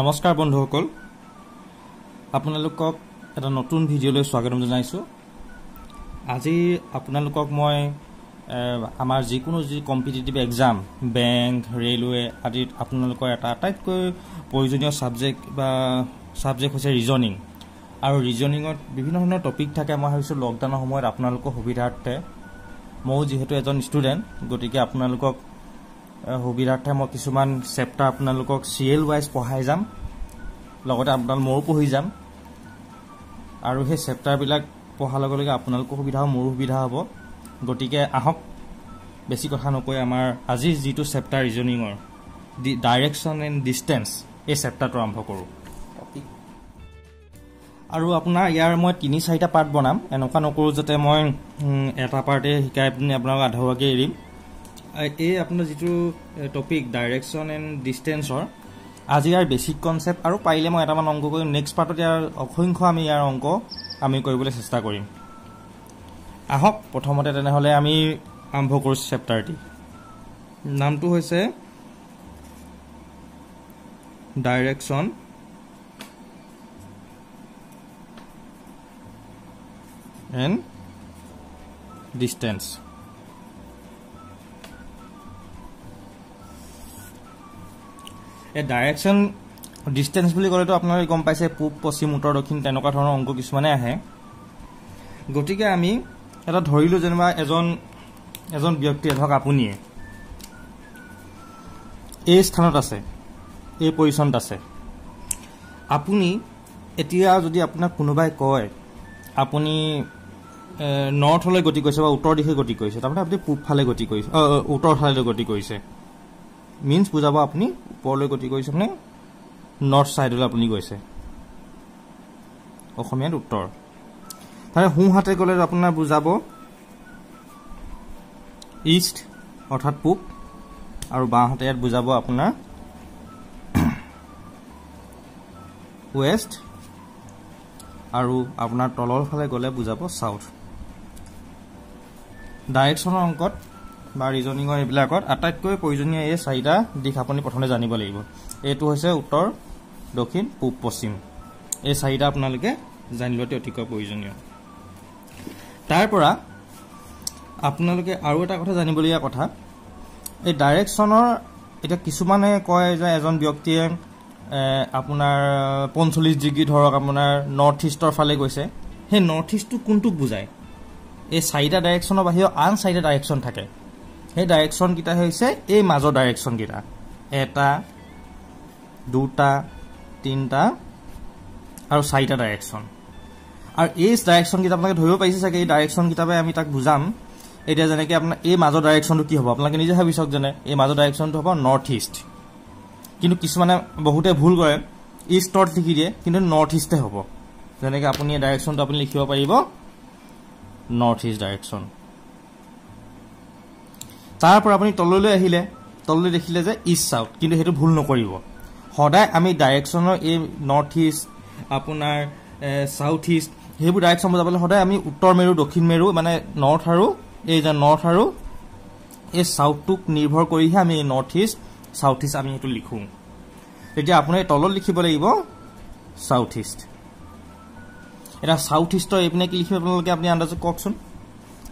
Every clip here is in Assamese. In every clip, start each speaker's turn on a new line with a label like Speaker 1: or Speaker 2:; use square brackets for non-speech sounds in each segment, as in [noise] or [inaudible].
Speaker 1: নমস্কাৰ বন্ধুসকল আপোনালোকক এটা নতুন ভিডিঅ'লৈ স্বাগতম জনাইছোঁ আজি আপোনালোকক মই আমাৰ যিকোনো যি কম্পিটিটিভ এক্সাম বেংক ৰেলৱে আদিত আপোনালোকৰ এটা আটাইতকৈ প্ৰয়োজনীয় ছাবজেক্ট বা ছাবজেক্ট হৈছে ৰিজনিং আৰু ৰিজনিঙত বিভিন্ন ধৰণৰ টপিক থাকে মই ভাবিছোঁ লকডাউনৰ সময়ত আপোনালোকৰ সুবিধাৰ্থে ময়ো যিহেতু এজন ষ্টুডেণ্ট গতিকে আপোনালোকক সুবিধাৰ্থে মই কিছুমান চেপ্টাৰ আপোনালোকক চিৰিয়েল ৱাইজ পঢ়াই যাম লগতে আপোনালোক ময়ো পঢ়ি যাম আৰু সেই চেপ্টাৰবিলাক পঢ়াৰ লগে লগে আপোনালোকৰ সুবিধা হ'ব মোৰো সুবিধা হ'ব গতিকে আহক বেছি কথা নকৈ আমাৰ আজিৰ যিটো চেপ্টাৰ ৰিজনিঙৰ দি ডাইৰেকশ্যন এণ্ড ডিষ্টেঞ্চ এই চেপ্টাৰটো আৰম্ভ কৰোঁ আৰু আপোনাৰ ইয়াৰ মই তিনি চাৰিটা পাৰ্ট বনাম এনেকুৱা নকৰোঁ যাতে মই এটা পাৰ্টেই শিকাই পিনি আপোনালোকক আধৰুৱাকৈ এৰিম এই আপোনাৰ যিটো টপিক ডাইৰেকশ্যন এণ্ড ডিষ্টেঞ্চৰ আজি ইয়াৰ বেচিক কনচেপ্ট আৰু পাৰিলে মই এটামান অংক কৰিম নেক্সট পাৰ্টত ইয়াৰ অসংখ্য আমি ইয়াৰ অংক আমি কৰিবলৈ চেষ্টা কৰিম আহক প্ৰথমতে তেনেহ'লে আমি আৰম্ভ কৰিছোঁ চেপ্টাৰটি নামটো হৈছে ডাইৰেকশ্যন এণ্ড ডিষ্টেঞ্চ এই ডাইৰেকশ্যন ডিষ্টেঞ্চ বুলি ক'লেতো আপোনালোকে গম পাইছে পূব পশ্চিম উত্তৰ দক্ষিণ তেনেকুৱা ধৰণৰ অংক কিছুমানে আহে গতিকে আমি এটা ধৰিলোঁ যেনিবা এজন এজন ব্যক্তিয়ে ধৰক আপুনিয়ে এই স্থানত আছে এই পজিশ্যনত আছে আপুনি এতিয়া যদি আপোনাক কোনোবাই কয় আপুনি নৰ্থলৈ গতি কৰিছে বা উত্তৰ দিশে গতি কৰিছে তাৰমানে আপুনি পূবফালে গতি কৰিছে উত্তৰফালে গতি কৰিছে মিনছ বুজাব আপুনি ওপৰলৈ গতি কৰিছে মানে নৰ্থ ছাইডলৈ আপুনি গৈছে অসমীয়াত উত্তৰ তাৰে সোঁহাতে গ'লে আপোনাৰ বুজাব ইষ্ট অৰ্থাৎ পূব আৰু বাঁহাতে ইয়াত বুজাব আপোনাৰ ৱেষ্ট [clears throat] আৰু আপোনাৰ তলৰ ফালে গ'লে বুজাব ছাউথ ডাইৰেকশ্যনৰ অংকত বা ৰিজনিঙৰ এইবিলাকত আটাইতকৈ প্ৰয়োজনীয় এই চাৰিটা দিশ আপুনি প্ৰথমে জানিব লাগিব এইটো হৈছে উত্তৰ দক্ষিণ পূব পশ্চিম এই চাৰিটা আপোনালোকে জানি লোৱাটো অতিকৈ প্ৰয়োজনীয় তাৰ পৰা আপোনালোকে আৰু এটা কথা জানিবলগীয়া কথা এই ডাইৰেকশ্যনৰ এতিয়া কিছুমানে কয় যে এজন ব্যক্তিয়ে আপোনাৰ পঞ্চল্লিছ ডিগ্ৰী ধৰক আপোনাৰ নৰ্থ ইষ্টৰ ফালে গৈছে সেই নৰ্থ ইষ্টটো কোনটোক বুজায় এই চাৰিটা ডাইৰেকশ্যনৰ বাহিৰেও আন চাৰিটা ডাইৰেকশ্যন থাকে সেই ডাইৰেকশ্যনকেইটা হৈছে এই মাজৰ ডাইৰেকশ্যনকেইটা এটা দুটা তিনিটা আৰু চাৰিটা ডাইৰেকশ্যন আৰু এই ডাইৰেকশ্যনকেইটা আপোনালোকে ধৰিব পাৰিছে চাগে এই ডাইৰেকশ্যনকেইটাৰে আমি তাক বুজাম এতিয়া যেনেকৈ আপোনাৰ এই মাজৰ ডাইৰেকশ্যনটো কি হ'ব আপোনালোকে নিজে ভাবি চাওক যেনে এই মাজৰ ডাইৰেকশ্যনটো হ'ব নৰ্থ ইষ্ট কিন্তু কিছুমানে বহুতে ভুল কৰে ইষ্টত লিখি দিয়ে কিন্তু নৰ্থ ইষ্টে হ'ব যেনেকৈ আপুনি ডাইৰেকশ্যনটো আপুনি লিখিব পাৰিব নৰ্থ ইষ্ট ডাইৰেকশ্যন তাৰ পৰা আপুনি তললৈ আহিলে তললৈ দেখিলে যে ইষ্ট চাউথ কিন্তু সেইটো ভুল নকৰিব সদায় আমি ডাইৰেকশ্যনৰ এই নৰ্থ ইষ্ট আপোনাৰ চাউথ ইষ্ট সেইবোৰ ডাইৰেকশ্যন বজাবলৈ সদায় আমি উত্তৰ মেৰু দক্ষিণ মেৰু মানে নৰ্থ আৰু এই যে নৰ্থ আৰু এই চাউথটোক নিৰ্ভৰ কৰিহে আমি এই নৰ্থ ইষ্ট চাউথ ইষ্ট আমি সেইটো লিখোঁ তেতিয়া আপোনাৰ তলত লিখিব লাগিব ছাউথ ইষ্ট এতিয়া ছাউথ ইষ্টৰ এইপিনে কি লিখিব আপোনালোকে আপুনি আন্দাজত কওকচোন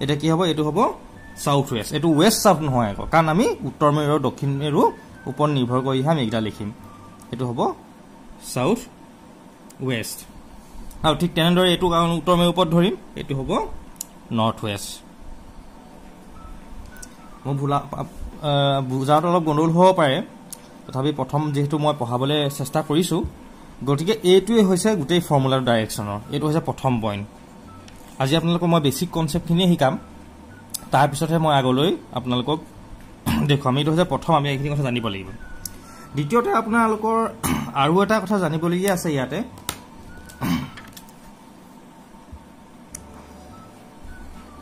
Speaker 1: এতিয়া কি হ'ব এইটো হ'ব ছাউথ ৱেষ্ট এইটো ৱেষ্ট ছাউথ নহয় আকৌ কাৰণ আমি উত্তৰ মেৰু আৰু দক্ষিণ মেৰু ওপৰত নিৰ্ভৰ কৰিহে আমি এইকেইটা লিখিম সেইটো হ'ব ছাউথ ৱেষ্ট আৰু ঠিক তেনেদৰে এইটো কাৰণ উত্তৰ মেৰুৰ ওপৰত ধৰিম এইটো হ'ব নৰ্থ ৱেষ্ট মোৰ ভুলা বুজাত অলপ গণ্ডগোল হ'ব পাৰে তথাপি প্ৰথম যিহেতু মই পঢ়াবলৈ চেষ্টা কৰিছোঁ গতিকে এইটোৱেই হৈছে গোটেই ফৰ্মুলাৰ ডাইৰেকশ্যনৰ এইটো হৈছে প্ৰথম পইণ্ট আজি আপোনালোকক মই বেচিক কনচেপ্টখিনিয়ে শিকাম তাৰপিছতহে মই আগলৈ আপোনালোকক [clears throat] দেখুৱাম এইটো হৈছে প্ৰথম আমি এইখিনি কথা জানিব লাগিব দ্বিতীয়তে আপোনালোকৰ [clears throat] আৰু এটা কথা জানিবলগীয়া আছে ইয়াতে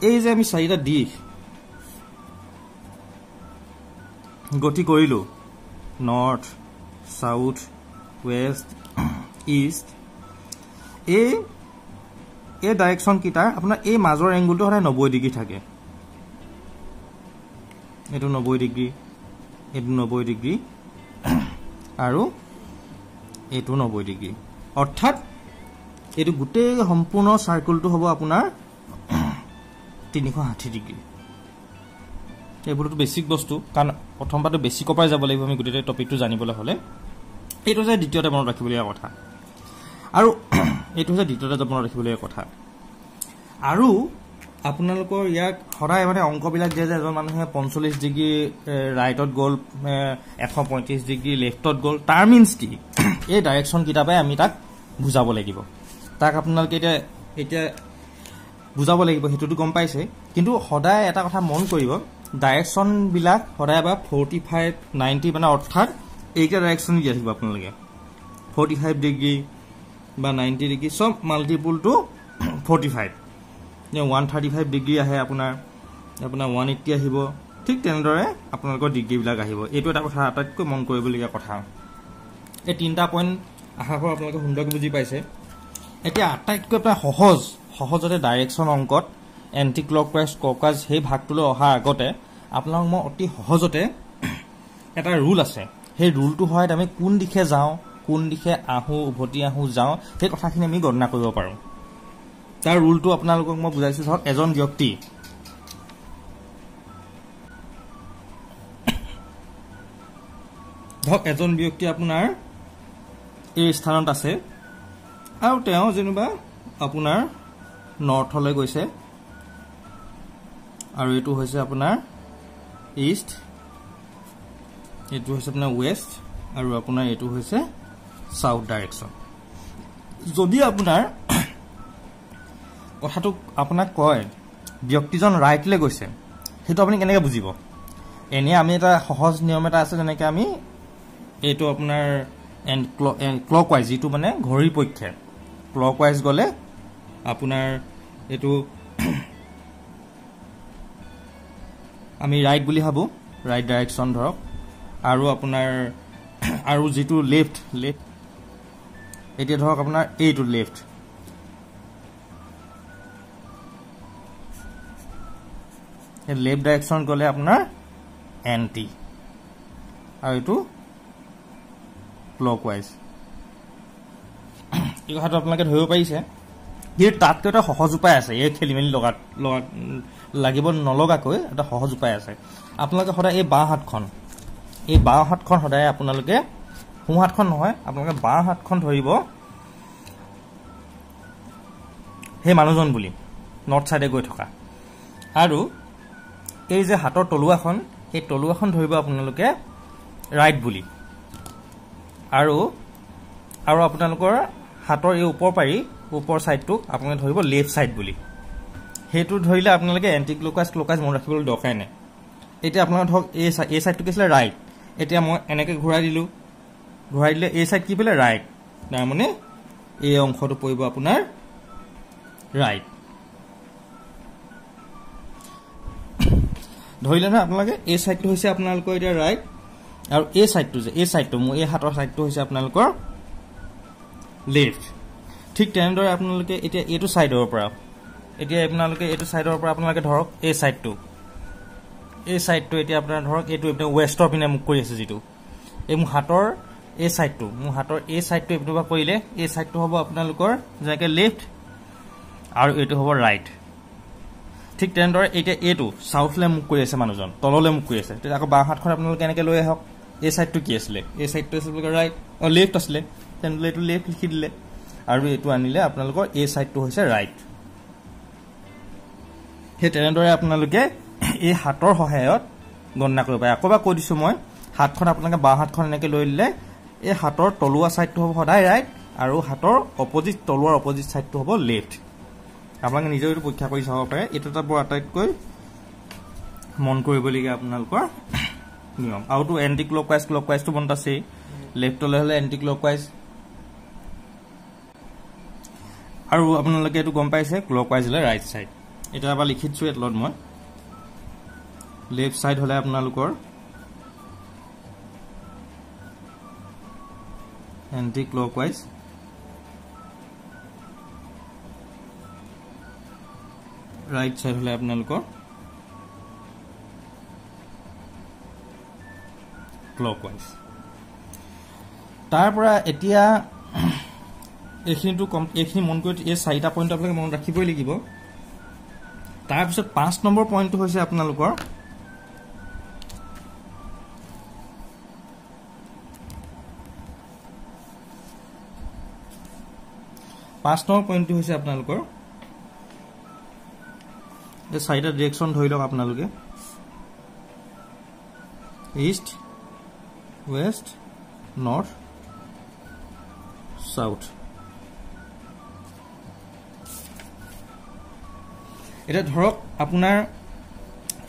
Speaker 1: [clears throat] এই যে আমি চাৰিটা দিশ গতি কৰিলোঁ নৰ্থ চাউথ ৱেষ্ট ইষ্ট এই এই ডাইৰেকশ্যনকেইটা আপোনাৰ এই মাজৰ এংগুলটো সদায় নব্বৈ ডিগ্ৰী থাকে এইটো নব্বৈ ডিগ্ৰী এইটো নব্বৈ ডিগ্ৰী আৰু এইটো নব্বৈ ডিগ্ৰী অৰ্থাৎ এইটো গোটেই সম্পূৰ্ণ চাৰ্কুলটো হ'ব আপোনাৰ তিনিশ ষাঠি ডিগ্ৰী এইবোৰতো বেচিক বস্তু কাৰণ প্ৰথমবাৰটো বেছিকৰ পৰাই যাব লাগিব আমি গোটেই টপিকটো জানিবলৈ হ'লে এইটো হৈছে দ্বিতীয়তে মনত ৰাখিবলগীয়া কথা আৰু [clears throat] এইটো হৈছে দ্বিতীয়তে মনত ৰাখিবলগীয়া কথা আৰু আপোনালোকৰ ইয়াক সদায় মানে অংকবিলাক দিয়ে যে এজন মানুহে পঞ্চল্লিছ ডিগ্ৰী ৰাইটত গ'ল এশ পঁয়ত্ৰিছ ডিগ্ৰী লেফ্টত গ'ল তাৰ মিনছ কি [clears throat] এই ডাইৰেকশ্যন কিতাপে আমি তাক বুজাব লাগিব তাক আপোনালোকে এতিয়া এতিয়া বুজাব লাগিব সেইটোতো গম পাইছে কিন্তু সদায় এটা কথা মন কৰিব ডাইৰেকশ্যনবিলাক সদায় বা ফৰ্টি ফাইভ নাইণ্টি মানে অৰ্থাৎ এইকেইটা ডাইৰেকশ্যন দি থাকিব আপোনালোকে ফৰ্টি ফাইভ ডিগ্ৰী বা নাইণ্টি ডিগ্ৰী চব মাল্টিপুলটো forty five one thirty five degree আহে আপোনাৰ আপোনাৰ ওৱান এইট্টি আহিব ঠিক তেনেদৰে আপোনালোকৰ ডিগ্ৰীবিলাক আহিব এইটো এটা কথা আটাইতকৈ মন কৰিবলগীয়া কথা এই তিনিটা পইণ্ট আশা কৰোঁ আপোনালোকে সুন্দৰকৈ বুজি পাইছে এতিয়া আটাইতকৈ প্ৰায় সহজ সহজতে ডাইৰেকশ্যন অংকত clock wise clockwise সেই ভাগটোলৈ অহাৰ আগতে আপোনালোকক মই অতি সহজতে এটা ৰুল আছে সেই ৰুলটো হয় আমি কোন দিশে যাওঁ কোন দিশে আহোঁ উভতি আহোঁ যাওঁ সেই কথাখিনি আমি গণনা কৰিব পাৰোঁ তাৰ ৰুলটো আপোনালোকক মই বুজাইছোঁ চাওক এজন ব্যক্তি ধৰক এজন ব্যক্তি আপোনাৰ এই স্থানত আছে আৰু তেওঁ যেনিবা আপোনাৰ নৰ্থলৈ গৈছে আৰু এইটো হৈছে আপোনাৰ ইষ্ট এইটো হৈছে আপোনাৰ ৱেষ্ট আৰু আপোনাৰ এইটো হৈছে ছাউথ ডাইৰেকশ্যন যদি আপোনাৰ কথাটো আপোনাক কয় ব্যক্তিজন ৰাইটলৈ গৈছে সেইটো আপুনি কেনেকৈ বুজিব এনেই আমি এটা সহজ নিয়ম এটা আছে যেনেকৈ আমি এইটো আপোনাৰ এন ক্ল ক্লক ৱাইজ যিটো মানে ঘড়ীৰ পক্ষে ক্লক ৱাইজ গ'লে আপোনাৰ এইটো [clears throat] আমি ৰাইট বুলি ভাবোঁ ৰাইট ডাইৰেকশ্যন ধৰক আৰু আপোনাৰ [clears throat] আৰু যিটো লেফ্ট লেফ্ট এতিয়া ধৰক আপোনাৰ এইটো লেফ্ট লেফট ডাইৰেকশ্যন গ'লে আপোনাৰ এণ্টি আৰু এইটো ক্লক ৱাইজ এই কথাটো আপোনালোকে ধৰিব পাৰিছে কিন্তু তাতকৈ এটা সহজ উপায় আছে এই খেলি মেলি লগা লগা লাগিব নলগাকৈ এটা সহজ উপায় আছে আপোনালোকে সদায় এই বাঁহাতখন এই বাঁহাতখন সদায় আপোনালোকে সোঁহাতখন নহয় আপোনালোকে বাঁহাতখন ধৰিব সেই মানুহজন বুলি নৰ্থ ছাইডে গৈ থকা আৰু এই যে হাতৰ তলুৱাখন এই তলুৱাখন ধৰিব আপোনালোকে ৰাইট বুলি আৰু আৰু আপোনালোকৰ হাতৰ এই ওপৰ পাৰি ওপৰ ছাইডটোক আপোনালোকে ধৰিব লেফ্ট ছাইড বুলি সেইটো ধৰিলে আপোনালোকে এণ্টিক্লকাইজ ক্লকাইজ মনত ৰাখিবলৈ দৰকাৰ নাই এতিয়া আপোনালোকে ধৰক এই এই কি আছিলে ৰাইট এতিয়া মই এনেকৈ ঘূৰাই দিলোঁ ঘূৰাই দিলে এই ছাইড কি পেলাই ৰাইট তাৰমানে এই অংশটো পৰিব আপোনাৰ ৰাইট ধৰিলে নহয় আপোনালোকে এই ছাইডটো হৈছে আপোনালোকৰ এতিয়া ৰাইট আৰু এই ছাইডটো যে এই ছাইডটো মোৰ এই হাতৰ ছাইডটো হৈছে আপোনালোকৰ লেফ্ট ঠিক তেনেদৰে আপোনালোকে এতিয়া এইটো ছাইডৰ পৰা এতিয়া আপোনালোকে এইটো ছাইডৰ পৰা আপোনালোকে ধৰক এই ছাইডটো এই ছাইডটো এতিয়া আপোনাৰ ধৰক এইটো এইপিনে ৱেষ্টৰ পিনে মোক কৰি আছে যিটো এই মোৰ হাতৰ এই ছাইডটো মোৰ হাতৰ এই ছাইডটো এইপিনৰ পৰা কৰিলে এই ছাইডটো হ'ব আপোনালোকৰ যেনেকৈ লেফ্ট আৰু এইটো হ'ব ৰাইট ঠিক তেনেদৰে এতিয়া এইটো চাউথলৈ মুখ কৰি আছে মানুহজন তললৈ মোক কৰি আছে তেতিয়া আকৌ বাঁহহাতখন আপোনালোকে এনেকৈ লৈ আহক এই ছাইডটো কি আছিলে এই ছাইডটো আছিলে ৰাইট অঁ লেফ্ট আছিলে তেনেদৰে এইটো লেফ্ট লিখি দিলে আৰু এইটো আনিলে আপোনালোকৰ এই ছাইডটো হৈছে ৰাইট সেই তেনেদৰে আপোনালোকে এই হাতৰ সহায়ত গণনা কৰিব পাৰে আকৌ বা কৈ দিছোঁ মই হাতখন আপোনালোকে বাঁহহাতখন এনেকৈ লৈ দিলে এই হাতৰ তলুৱা ছাইডটো হ'ব সদায় ৰাইট আৰু হাতৰ অপজিট তলুৱাৰ অপজিট ছাইডটো হ'ব লেফ্ট আপোনালোকে নিজেও এইটো পৰীক্ষা কৰি চাব পাৰে এইটো এটা বৰ আটাইতকৈ মন কৰিবলগীয়া আপোনালোকৰ [clears throat] নিয়ম আৰুতো এণ্টি ক্লক ৱাইজ ক্লক ৱাইজটো মনত আছেই লেফ্টলৈ হ'লে এণ্টি ক্লক ৱাইজ আৰু আপোনালোকে এইটো গম পাইছে ক্লক ৱাইজ হ'লে ৰাইট ছাইড এতিয়া এবাৰ লিখি দিছোঁ এটলত মই লেফ্ট ছাইড হ'লে আপোনালোকৰ anticlockwise right side हले अपना लोगों क्लॉकवाइज तार पर ऐतिया एक ही टू कम एक ही मोन को ये साइड आ पॉइंट अपने मोन रखी पड़ेगी बो तार पर सर पांच नंबर पॉइंट हो जाए अपना लोगों पांच नंबर पॉइंट हो जाए अपना लोगों ইয়াতে চাৰিটা ডিৰেকশ্যন ধৰি লওক আপোনালোকে ইষ্ট ৱেষ্ট নৰ্থ চাউথ এতিয়া ধৰক আপোনাৰ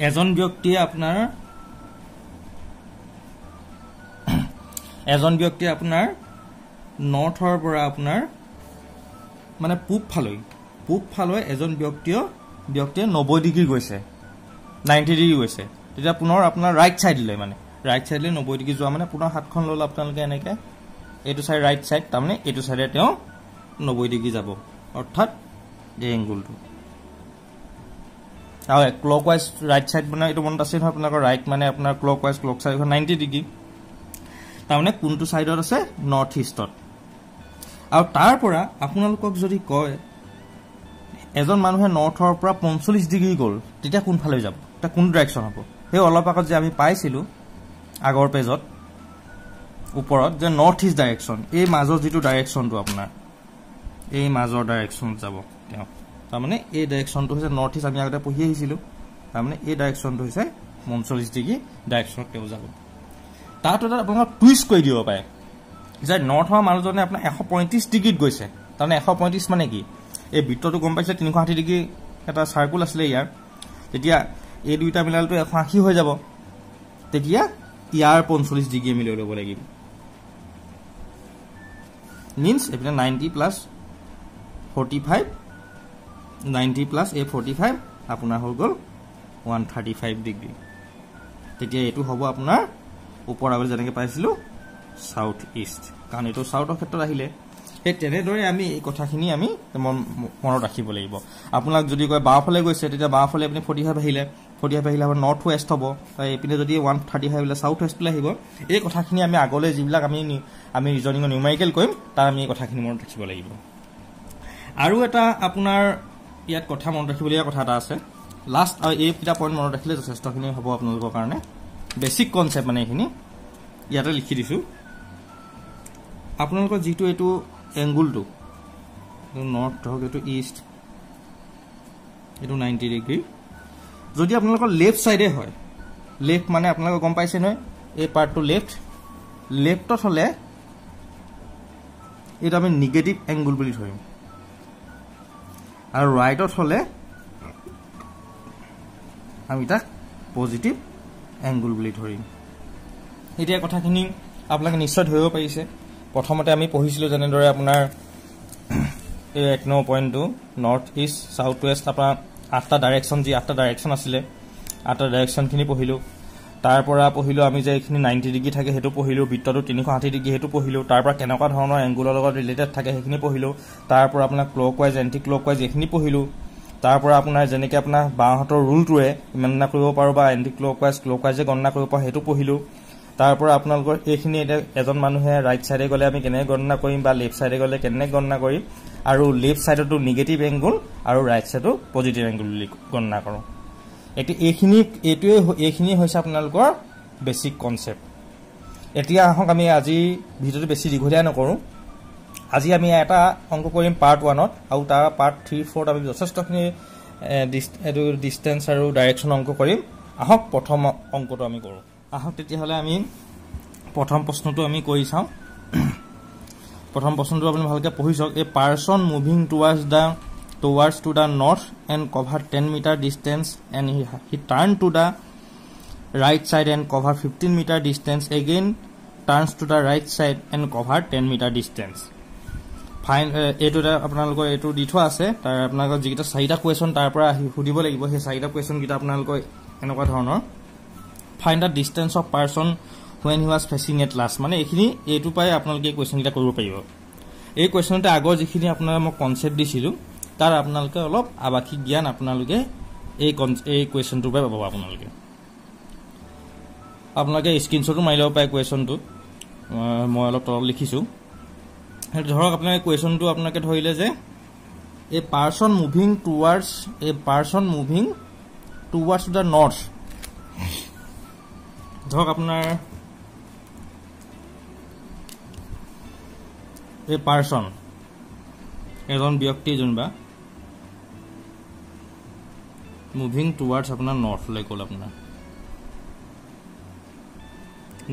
Speaker 1: এজন ব্যক্তিয়ে আপোনাৰ এজন ব্যক্তিয়ে আপোনাৰ নৰ্থৰ পৰা আপোনাৰ মানে পূবফালৈ পূবফালৈ এজন ব্যক্তিয়ে ব্যক্তিয়ে নব্বৈ ডিগ্ৰী গৈছে নাইণ্টি ডিগ্ৰী গৈছে তেতিয়া পুনৰ আপোনাৰ ৰাইট ছাইড লৈ মানে ৰাইট ছাইড লৈ নব্বৈ ডিগ্ৰী যোৱা মানে পুনৰ হাতখন ল'লে আপোনালোকে এনেকৈ এইটো চাইড ৰাইট ছাইড তাৰমানে এইটো চাইডে তেওঁ নব্বৈ ডিগ্ৰী যাব অৰ্থাৎ এই এংগুলটো আৰু ক্লক ৱাইজ ৰাইট ছাইড মানে এইটো মনত আছে নহয় আপোনালোকৰ ৰাইট মানে আপোনাৰ clock wise clock side ninety degree তাৰমানে কোনটো ছাইডত আছে নৰ্থ ইষ্টত আৰু তাৰ পৰা আপোনালোকক যদি কয় এজন মানুহে নৰ্থৰ পৰা পঞ্চল্লিছ ডিগ্ৰী গ'ল তেতিয়া কোনফালে যাব এতিয়া কোন ডাইৰেকশ্যন হ'ব সেই অলপ আগত যে আমি পাইছিলোঁ আগৰ পেজত ওপৰত যে নৰ্থ ইষ্ট ডাইৰেকশ্যন এই মাজৰ যিটো ডাইৰেকশ্যনটো আপোনাৰ এই মাজৰ ডাইৰেকশ্যনত যাব তেওঁ তাৰমানে এই ডাইৰেকশ্যনটো হৈছে নৰ্থ ইষ্ট আমি আগতে পঢ়ি আহিছিলোঁ তাৰমানে এই ডাইৰেকশ্যনটো হৈছে পঞ্চল্লিছ ডিগ্ৰী ডাইৰেকশ্যনত তেওঁ যাব তাতো তাত আপোনালোকক টুইষ্ট কৰি দিব পাৰে যে নৰ্থৰ মানুহজনে আপোনাৰ এশ পঁয়ত্ৰিছ ডিগ্ৰীত গৈছে তাৰমানে এশ পঁয়ত্ৰিছ মানে কি এই বৃত্তটো গম পাইছিলে তিনিশ ষাঠি ডিগ্ৰী এটা চাৰ্কুল আছিলে ইয়াৰ তেতিয়া এই দুয়োটা মিলালেতো এশ আশী হৈ যাব তেতিয়া ইয়াৰ পঞ্চল্লিছ ডিগ্ৰী মিলাই ল'ব লাগিব মিনছ এইপিনে ninety plus forty five ninety plus এই ফৰ্টি ফাইভ আপোনাৰ হৈ গ'ল ওৱান থাৰ্টি ফাইভ ডিগ্ৰী তেতিয়া এইটো হ'ব আপোনাৰ ওপৰ আগত যেনেকৈ পাইছিলোঁ ছাউথ ইষ্ট কাৰণ এইটো ছাউথৰ ক্ষেত্ৰত আহিলে সেই তেনেদৰে আমি এই কথাখিনি আমি মনত ৰাখিব লাগিব আপোনাক যদি কয় বাঁওফালে গৈছে তেতিয়া বাঁওফালে আপুনি ফৰ্টি ফাইভ আহিলে ফৰ্টি ফাইভ আহিলে আপোনাৰ নৰ্থ ৱেষ্ট হ'ব এইপিনে যদি ওৱান থাৰ্টি ফাইভ আহিলে চাউথ ৱেষ্টলৈ আহিব এই কথাখিনি আমি আগলৈ যিবিলাক আমি আমি ৰিজনিঙৰ নিউমাৰিকেল কৰিম তাৰ আমি এই কথাখিনি মনত ৰাখিব লাগিব আৰু এটা আপোনাৰ ইয়াত কথা মনত ৰাখিবলগীয়া কথা এটা আছে লাষ্ট আৰু এইকেইটা পইণ্ট মনত ৰাখিলে যথেষ্টখিনি হ'ব আপোনালোকৰ কাৰণে বেচিক কনচেপ্ট মানে এইখিনি ইয়াতে লিখি দিছোঁ আপোনালোকৰ যিটো এইটো এংগুলটো এইটো নৰ্থ হওক এইটো ইষ্ট এইটো নাইণ্টি ডিগ্ৰী যদি আপোনালোকৰ লেফ্ট চাইডে হয় লেফ্ট মানে আপোনালোকে গম পাইছে নহয় এই পাৰ্টটো লেফ্ট লেফ্টত হ'লে এইটো আমি নিগেটিভ এংগুল বুলি ধৰিম আৰু ৰাইটত হ'লে আমি তাক পজিটিভ এংগুল বুলি ধৰিম এতিয়া কথাখিনি আপোনালোকে নিশ্চয় ধৰিব পাৰিছে প্ৰথমতে আমি পঢ়িছিলোঁ যেনেদৰে আপোনাৰ এই এক ন পইণ্টটো নৰ্থ ইষ্ট চাউথ ৱেষ্ট তাৰপৰা আঠটা ডাইৰেকশ্যন যি আঠটা ডাইৰেকশ্যন আছিলে আঠটা ডাইৰেকশ্যনখিনি পঢ়িলোঁ তাৰ পৰা পঢ়িলোঁ আমি যে এইখিনি নাইণ্টি ডিগ্ৰী থাকে সেইটো পঢ়িলোঁ বৃত্তটো তিনিশ ষাঠি ডিগ্ৰী সেইটো পঢ়িলোঁ তাৰ পৰা কেনেকুৱা ধৰণৰ এংগুলৰ লগত ৰিলেটেড থাকে সেইখিনি পঢ়িলোঁ তাৰ পৰা আপোনাৰ clockwise anticlockwise এইখিনি পঢ়িলোঁ তাৰ পৰা আপোনাৰ যেনেকৈ আপোনাৰ বাঁওহাতৰ ৰুলটোৱে ইমান কৰিব পাৰোঁ বা এণ্টি ক্ল'ক ৱাইজ ক্ল'ক ৱাইজে গণনা কৰিব পাৰোঁ সেইটো পঢ়িলোঁ তাৰ পৰা আপোনালোকৰ এইখিনি এতিয়া এজন মানুহে ৰাইট ছাইডে গ'লে আমি কেনেকৈ গণনা কৰিম বা লেফ্ট ছাইডে গ'লে কেনেকৈ গণনা কৰিম আৰু লেফ্ট ছাইডতো নিগেটিভ এংগুল আৰু ৰাইট ছাইডো পজিটিভ এংগুল বুলি গণনা কৰোঁ এতিয়া এইখিনি এইটোৱে এইখিনিয়ে হৈছে আপোনালোকৰ বেচিক কনচেপ্ট এতিয়া আহক আমি আজি ভিডিঅ'টো বেছি দীঘলীয়া নকৰোঁ আজি আমি এটা অংক কৰিম পাৰ্ট ওৱানত আৰু তাৰ পাৰ্ট থ্ৰী ফ'ৰত আমি যথেষ্টখিনি এইটো ডিষ্টেঞ্চ আৰু ডাইৰেকশ্যন অংক কৰিম আহক প্ৰথম অংকটো আমি কৰোঁ আহক তেতিয়াহ'লে আমি প্ৰথম প্ৰশ্নটো আমি কৰি চাওঁ প্ৰথম প্ৰশ্নটো আপুনি ভালকৈ পঢ়ি চাওক a person moving towards the towards to the north and cover ten metre distance and he he turn to the right side and cover fifteen metre distance again turns to the right side and cover ten metre distance fine এইটো এটা আপোনালোকৰ এইটো দি থোৱা আছে তাৰ আপোনালোকৰ যিকেইটা চাৰিটা কুৱেশ্যন তাৰ পৰা আহি সুধিব লাগিব সেই চাৰিটা কুৱেশ্যনকেইটা আপোনালোকৰ এনেকুৱা ধৰণৰ find the distance of person when he was facing at last মানে এইখিনি এইটোৰ পৰাই আপোনালোকে এই কুৱেশ্যনকেইটা কৰিব পাৰিব এই কুৱেশ্যনতে আগৰ যিখিনি আপোনাৰ মই কনচেপ্ট দিছিলোঁ তাৰ আপোনালোকে অলপ আৱাসিক জ্ঞান আপোনালোকে এই কন এই কুৱেশ্যনটোৰ পৰাই পাব আপোনালোকে আপোনালোকে স্ক্ৰীণশ্বটো মাৰি ল'ব পাৰে কুৱেশ্যনটো মই অলপ তলত লিখিছোঁ ধৰক আপোনালোকে কুৱেশ্যনটো আপোনালোকে ধৰিলে যে a person moving towards a person moving towards the north ধৰক আপোনাৰ এই পাৰ্চন এজন ব্যক্তি যোনবা মুভিং টুৱাৰ্ডছ আপোনাৰ নৰ্থলৈ গ'ল আপোনাৰ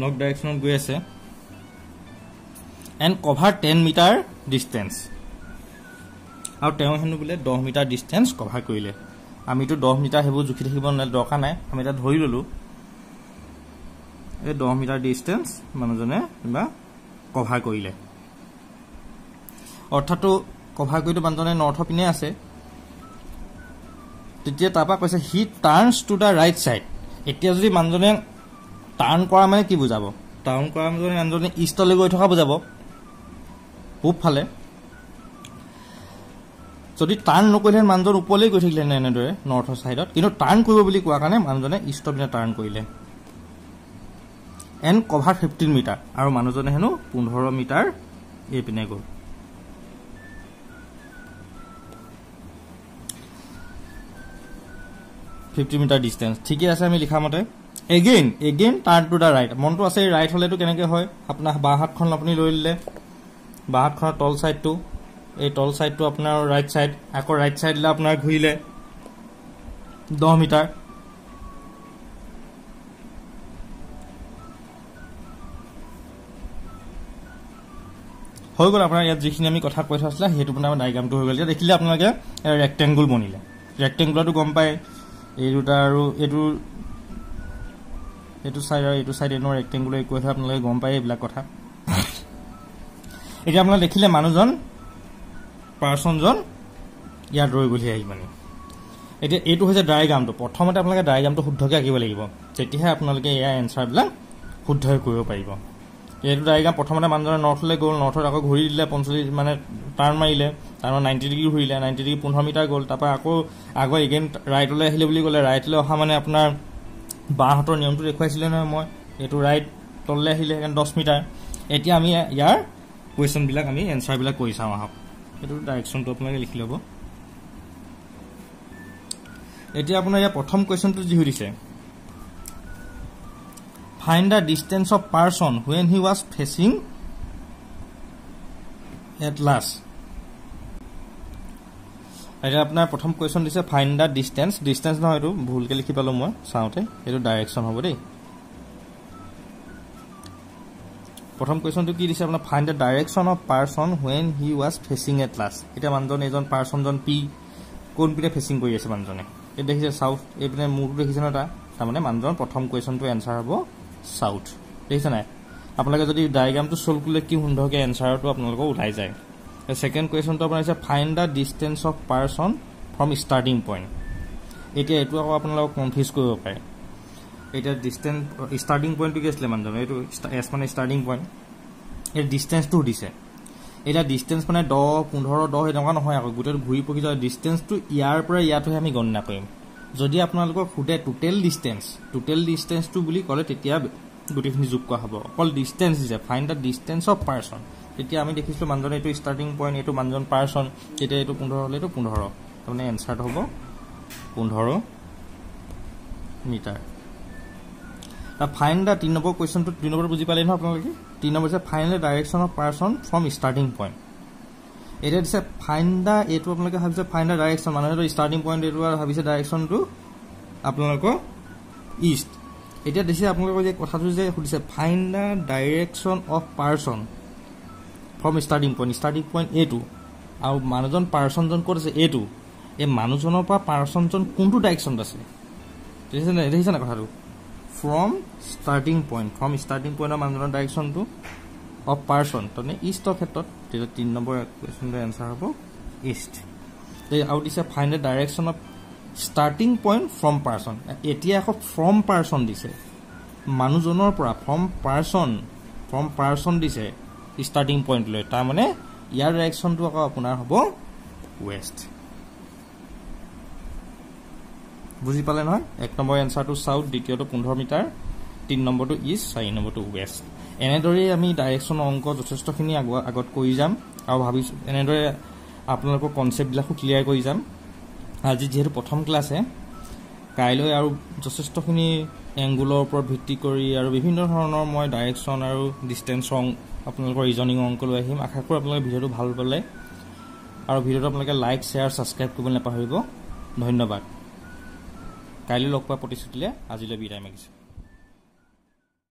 Speaker 1: নৰ্থ ডাইৰেকশ্যনত গৈ আছে and cover ten metre distance আৰু তেওঁ হেনো বোলে দহ মিটাৰ ডিষ্টেঞ্চ কভাৰ কৰিলে আমিতো দহ মিটাৰ সেইবোৰ জুখি থাকিব নালাগে দৰকাৰ নাই আমি এতিয়া ধৰি ল'লোঁ এই দহ মিটাৰ ডিষ্টেঞ্চ মানুহজনে কিবা কভাৰ কৰিলে অৰ্থাৎতো কভাৰ কৰিটো মানুহজনে নৰ্থৰ পিনে আছে তেতিয়া তাৰপৰা কৈছে he turns to the right side এতিয়া যদি মানুহজনে টাৰ্ণ কৰা মানে কি বুজাব টাৰ্ণ কৰা মানুহজনে মানুহজনে ইষ্টলৈ গৈ থকা বুজাব পূবফালে যদি টাৰ্ণ নকৰিলেহেঁতেন মানুহজন ওপৰলৈ গৈ থাকিলেহেঁতেন এনেদৰে নৰ্থৰ ছাইডত কিন্তু টাৰ্ণ কৰিব বুলি কোৱাৰ কাৰণে মানুহজনে ইষ্টৰ পিনে টাৰ্ণ কৰিলে এণ্ড কভাৰ ফিফটিন মিটাৰ আৰু মানুহজনে হেনো পোন্ধৰ মিটাৰ এইপিনে গ'ল ফিফটি মিটাৰ ডিষ্টেঞ্চ ঠিকেই আছে আমি লিখামতে again again turn to the right মনটো আছে ৰাইট হ'লেতো কেনেকৈ হয় আপোনাৰ বাঁহ হাতখন আপুনি লৈ ল'লে বাঁহ হাতখনৰ তল ছাইডটো এই তল ছাইডটো আপোনাৰ ৰাইট ছাইড আকৌ ৰাইট ছাইডলৈ আপোনাৰ ঘূৰিলে দহ মিটাৰ হৈ গ'ল আপোনাৰ ইয়াত যিখিনি আমি কথা কৈ আছিলে সেইটো মানে আমাৰ ডায়গ্ৰামটো হৈ গ'ল এতিয়া দেখিলে আপোনালোকে ৰেক্টেংগুল বনিলে ৰেক্টেংগুলাৰটো গম পায় এই দুটা আৰু এইটো এইটো চাইড আৰু এইটো চাইড এনেও ৰেক্টেংগুলাৰ একো হৈছে আপোনালোকে গম পায় এইবিলাক কথা এতিয়া আপোনালোকে দেখিলে মানুহজন পাৰ্চনজন ইয়াত ৰৈ গুলি আহি মানে এতিয়া এইটো হৈছে ড্ৰাইগ্ৰামটো প্ৰথমতে আপোনালোকে ড্ৰাইগ্ৰামটো শুদ্ধকৈ আঁকিব লাগিব তেতিয়াহে আপোনালোকে ইয়াৰ এনচাৰবিলাক শুদ্ধকৈ কৰিব পাৰিব এইটো ডাইগাম প্ৰথমতে মানুহজনে নৰ্থলৈ গ'ল নৰ্থত আকৌ ঘূৰি দিলে পঞ্চল্লিছ মানে টাৰ্ণ মাৰিলে তাৰমানে নাইণ্টি ডিগ্ৰী ঘূৰিলে নাইণ্টি ডিগ্ৰী পোন্ধৰ মিটাৰ গ'ল তাৰপৰা আকৌ আগৰ এগেইন ৰাইটলৈ আহিলে বুলি ক'লে ৰাইটলৈ অহা মানে আপোনাৰ বাঁহতৰ নিয়মটো দেখুৱাইছিলে নহয় মই এইটো ৰাইট তললৈ আহিলে সেইকাৰণে দহ মিটাৰ এতিয়া আমি ইয়াৰ কুৱেশ্যনবিলাক আমি এনচাৰবিলাক কৰি চাওঁ আহক এইটো ডাইৰেকশ্যনটো আপোনালোকে লিখি ল'ব এতিয়া আপোনাৰ ইয়াৰ প্ৰথম কুৱেশ্যনটো যি সুধিছে find the distance of person when he was facing at last এতিয়া আপোনাৰ প্ৰথম কুৱেশ্যন দিছে ফাইণ্ড দ্য ডিষ্টেঞ্চ ডিষ্টেঞ্চ নহয় এইটো ভুলকৈ লিখি পালোঁ মই চাওঁতে এইটো ডাইৰেকশ্যন হ'ব দেই প্ৰথম কুৱেশ্যনটো কি দিছে আপোনাৰ find the direction of person when he was facing at last এতিয়া মানুহজন এজন পাৰ্চনজন পি কোন পিনে ফেচিং কৰি আছে মানুহজনে এইটো দেখিছে চাউথ এইপিনে মূৰটো দেখিছে নহয় এটা তাৰমানে মানুহজন প্ৰথম কুৱেশ্যনটো এনচাৰ হ'ব साउथ देखिसे ना আপোনালোকে যদি ডায়েগ্ৰামটো চল্ভ কৰিলে কি সুন্দৰকৈ এনচাৰটো আপোনালোকৰ ওলাই যায় ছেকেণ্ড কুৱেশ্যনটো আপোনাৰ হৈছে find the distance of person from starting point এতিয়া এইটো আকৌ আপোনালোকক কনফিউজ কৰিব পাৰে এতিয়া ডিষ্টেঞ্চ ষ্টাৰ্টিং পইণ্টটো কি আছিলে মানুহজনৰ এইটো এছ মানে ষ্টাৰ্টিং পইণ্ট এই ডিষ্টেঞ্চটো সুধিছে এতিয়া ডিষ্টেঞ্চ মানে দহ পোন্ধৰ দহ এনেকুৱা নহয় আকৌ গোটেইটো ঘূৰি পকি যাওঁ ডিষ্টেঞ্চটো ইয়াৰ পৰা ইয়াতহে আমি গণনা কৰিম যদি আপোনালোকক সোধে টোটেল ডিষ্টেঞ্চ টোটেল ডিষ্টেঞ্চটো বুলি ক'লে তেতিয়া গোটেইখিনি যোগ কৰা হ'ব অকল ডিষ্টেঞ্চ দিছে find the distance of person তেতিয়া আমি দেখিছোঁ মানুহজন এইটো ষ্টাৰ্টিং পইণ্ট এইটো মানুহজন পাৰ্চন তেতিয়া এইটো পোন্ধৰ হ'লে এইটো পোন্ধৰ তাৰমানে এনচাৰটো হ'ব পোন্ধৰ মিটাৰ তাৰ ফাইণ্ড দ্য তিনি নম্বৰ কুৱেশ্যনটো তিনি নম্বৰ বুজি পালে নহয় আপোনালোকে তিনি নম্বৰ হৈছে final direction of person from starting point এতিয়া দিছে ফাইন দা এইটো আপোনালোকে ভাবিছে ফাইন দা ডাইৰেকশ্যন মানুহেতো ষ্টাৰ্টিং পইণ্ট এইটো আৰু ভাবিছে ডাইৰেকশ্যনটো আপোনালোকৰ ইষ্ট এতিয়া দিছে আপোনালোকৰ যে কথাটো যে সুধিছে find the direction of person from starting point starting point এইটো আৰু মানুহজন পাৰ্চনজন ক'ত আছে এইটো এই মানুহজনৰ পৰা পাৰ্চনজন কোনটো ডাইৰেকশ্যনত আছে দেখিছে নাই দেখিছে নাই কথাটো from starting point from starting পইণ্টৰ মানুহজনৰ ডাইৰেকশ্যনটো অফ পাৰ্চন তাৰমানে ইষ্টৰ ক্ষেত্ৰত তেতিয়া তিনি নম্বৰ কুৱেশ্যনটোৰ এনচাৰ হ'ব ইষ্ট আৰু দিছে find the direction of starting point from person এতিয়া আকৌ ফ্ৰম পাৰ্চন দিছে মানুহজনৰ পৰা ফ্ৰম পাৰ্চন ফ্ৰম পাৰ্চন দিছে ষ্টাৰ্টিং পইণ্টলৈ তাৰমানে ইয়াৰ ডাইৰেকশ্যনটো আকৌ আপোনাৰ হ'ব ৱেষ্ট বুজি পালে নহয় এক নম্বৰ এনচাৰটো চাউথ দ্বিতীয়টো পোন্ধৰ মিটাৰ তিনি নম্বৰটো ইষ্ট চাৰি নম্বৰটো ৱেষ্ট এনেদৰেই আমি ডাইৰেকশ্যনৰ অংক যথেষ্টখিনি আগত কৰি যাম আৰু ভাবিছোঁ এনেদৰে আপোনালোকৰ কনচেপ্টবিলাকো ক্লিয়াৰ কৰি যাম আজি যিহেতু প্ৰথম ক্লাছহে কাইলৈ আৰু যথেষ্টখিনি এংগুলৰ ওপৰত ভিত্তি কৰি আৰু বিভিন্ন ধৰণৰ মই ডাইৰেকশ্যন আৰু ডিষ্টেঞ্চ অংক আপোনালোকৰ ৰিজনিং অংক লৈ আহিম আশা কৰোঁ আপোনালোকে ভিডিঅ'টো ভাল পালে আৰু ভিডিঅ'টো আপোনালোকে লাইক শ্বেয়াৰ ছাবস্ক্ৰাইব কৰিবলৈ নাপাহৰিব ধন্যবাদ কাইলৈ লগ পোৱা প্ৰতিশ্ৰুতিলৈ আজিলৈ বিদায় মাগিছোঁ